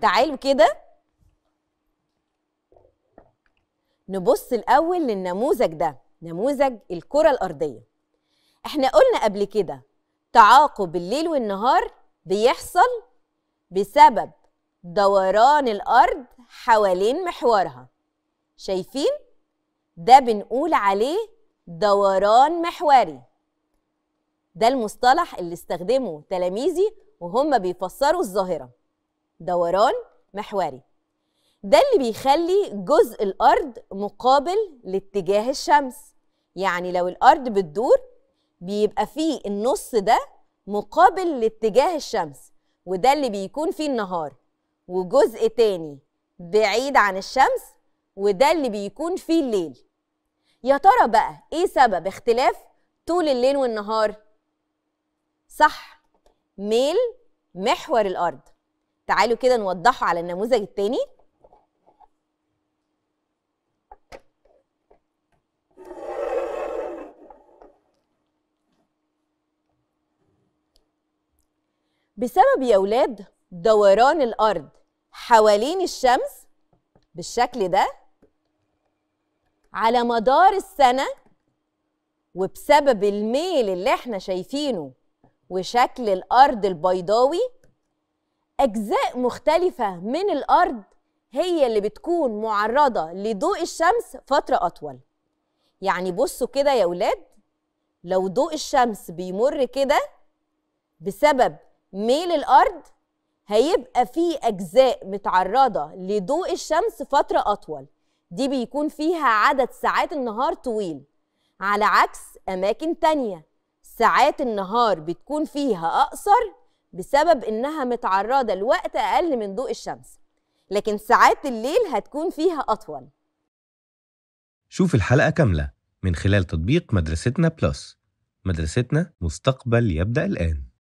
تعالوا كده نبص الاول للنموذج ده نموذج الكره الارضيه احنا قلنا قبل كده تعاقب الليل والنهار بيحصل بسبب دوران الارض حوالين محورها شايفين ده بنقول عليه دوران محوري ده المصطلح اللي استخدمه تلاميذي وهم بيفسروا الظاهره دوران محوري ده اللي بيخلي جزء الأرض مقابل لاتجاه الشمس يعني لو الأرض بتدور بيبقى فيه النص ده مقابل لاتجاه الشمس وده اللي بيكون فيه النهار وجزء تاني بعيد عن الشمس وده اللي بيكون فيه الليل يا ترى بقى ايه سبب اختلاف طول الليل والنهار صح ميل محور الارض تعالوا كده نوضحه على النموذج الثاني بسبب يا ولاد دوران الأرض حوالين الشمس بالشكل ده على مدار السنة وبسبب الميل اللي احنا شايفينه وشكل الأرض البيضاوي اجزاء مختلفه من الارض هي اللي بتكون معرضه لضوء الشمس فتره اطول يعني بصوا كده يا اولاد لو ضوء الشمس بيمر كده بسبب ميل الارض هيبقى في اجزاء متعرضه لضوء الشمس فتره اطول دي بيكون فيها عدد ساعات النهار طويل على عكس اماكن تانية ساعات النهار بتكون فيها اقصر بسبب انها متعرضه لوقت اقل من ضوء الشمس لكن ساعات الليل هتكون فيها اطول شوف الحلقه كامله من خلال تطبيق مدرستنا بلس مدرستنا مستقبل يبدا الان